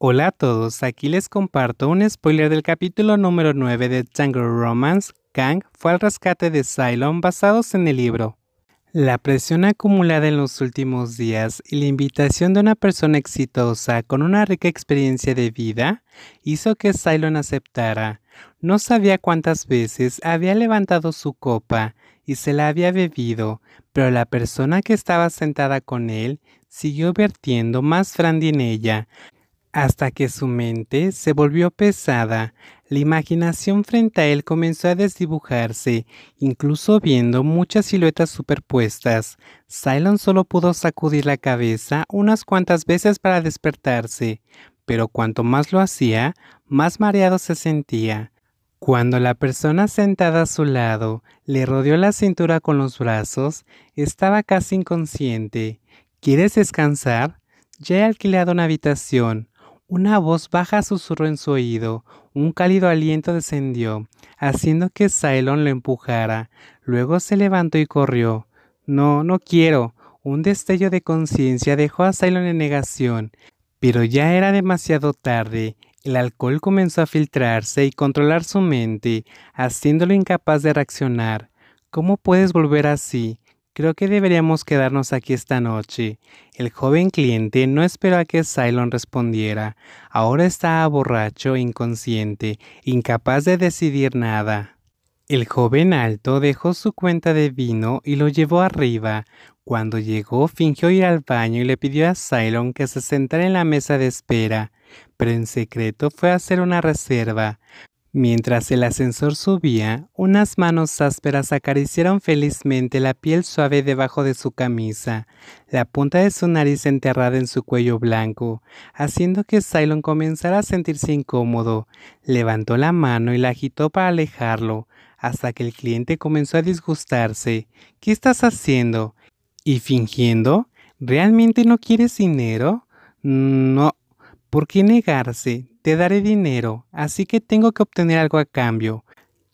Hola a todos, aquí les comparto un spoiler del capítulo número 9 de Jungle Romance. Kang fue al rescate de Cylon basados en el libro. La presión acumulada en los últimos días y la invitación de una persona exitosa con una rica experiencia de vida hizo que Cylon aceptara. No sabía cuántas veces había levantado su copa y se la había bebido, pero la persona que estaba sentada con él siguió vertiendo más brandy en ella, hasta que su mente se volvió pesada, la imaginación frente a él comenzó a desdibujarse, incluso viendo muchas siluetas superpuestas. Cylon solo pudo sacudir la cabeza unas cuantas veces para despertarse, pero cuanto más lo hacía, más mareado se sentía. Cuando la persona sentada a su lado le rodeó la cintura con los brazos, estaba casi inconsciente. ¿Quieres descansar? Ya he alquilado una habitación. Una voz baja susurró en su oído, un cálido aliento descendió, haciendo que Cylon lo empujara. Luego se levantó y corrió. No, no quiero. Un destello de conciencia dejó a Cylon en negación. Pero ya era demasiado tarde. El alcohol comenzó a filtrarse y controlar su mente, haciéndolo incapaz de reaccionar. ¿Cómo puedes volver así? Creo que deberíamos quedarnos aquí esta noche. El joven cliente no esperó a que Cylon respondiera. Ahora estaba borracho, inconsciente, incapaz de decidir nada. El joven alto dejó su cuenta de vino y lo llevó arriba. Cuando llegó, fingió ir al baño y le pidió a Cylon que se sentara en la mesa de espera, pero en secreto fue a hacer una reserva. Mientras el ascensor subía, unas manos ásperas acariciaron felizmente la piel suave debajo de su camisa, la punta de su nariz enterrada en su cuello blanco, haciendo que Cylon comenzara a sentirse incómodo. Levantó la mano y la agitó para alejarlo, hasta que el cliente comenzó a disgustarse. ¿Qué estás haciendo? ¿Y fingiendo? ¿Realmente no quieres dinero? No. ¿Por qué negarse? Te daré dinero, así que tengo que obtener algo a cambio.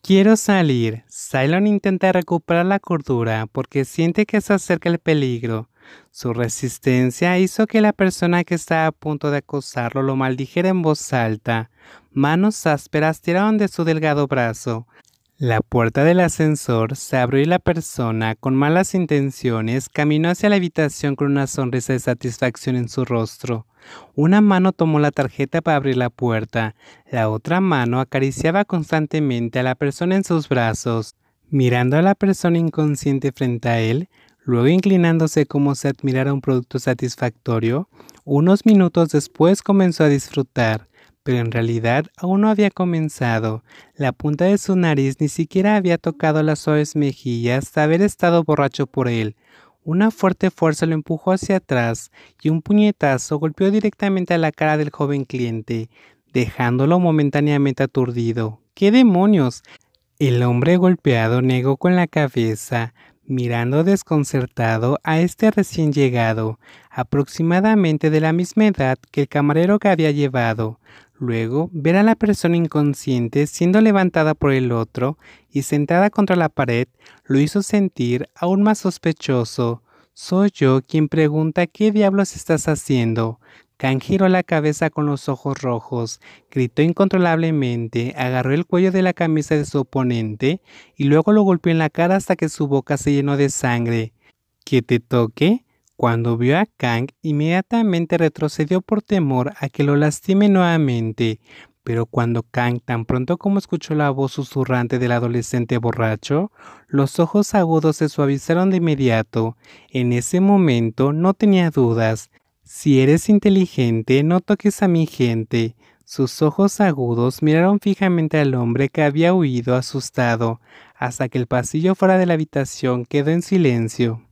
Quiero salir. Cylon intenta recuperar la cordura porque siente que se acerca el peligro. Su resistencia hizo que la persona que estaba a punto de acosarlo lo maldijera en voz alta. Manos ásperas tiraron de su delgado brazo. La puerta del ascensor se abrió y la persona, con malas intenciones, caminó hacia la habitación con una sonrisa de satisfacción en su rostro. Una mano tomó la tarjeta para abrir la puerta, la otra mano acariciaba constantemente a la persona en sus brazos, mirando a la persona inconsciente frente a él, luego inclinándose como si admirara un producto satisfactorio, unos minutos después comenzó a disfrutar pero en realidad aún no había comenzado. La punta de su nariz ni siquiera había tocado las suaves mejillas de haber estado borracho por él. Una fuerte fuerza lo empujó hacia atrás y un puñetazo golpeó directamente a la cara del joven cliente, dejándolo momentáneamente aturdido. ¡Qué demonios! El hombre golpeado negó con la cabeza, mirando desconcertado a este recién llegado, aproximadamente de la misma edad que el camarero que había llevado. Luego ver a la persona inconsciente siendo levantada por el otro y sentada contra la pared lo hizo sentir aún más sospechoso. Soy yo quien pregunta qué diablos estás haciendo. Kang giró la cabeza con los ojos rojos, gritó incontrolablemente, agarró el cuello de la camisa de su oponente y luego lo golpeó en la cara hasta que su boca se llenó de sangre. ¿Que te toque? Cuando vio a Kang, inmediatamente retrocedió por temor a que lo lastime nuevamente. Pero cuando Kang tan pronto como escuchó la voz susurrante del adolescente borracho, los ojos agudos se suavizaron de inmediato. En ese momento no tenía dudas. Si eres inteligente, no toques a mi gente. Sus ojos agudos miraron fijamente al hombre que había huido asustado, hasta que el pasillo fuera de la habitación quedó en silencio.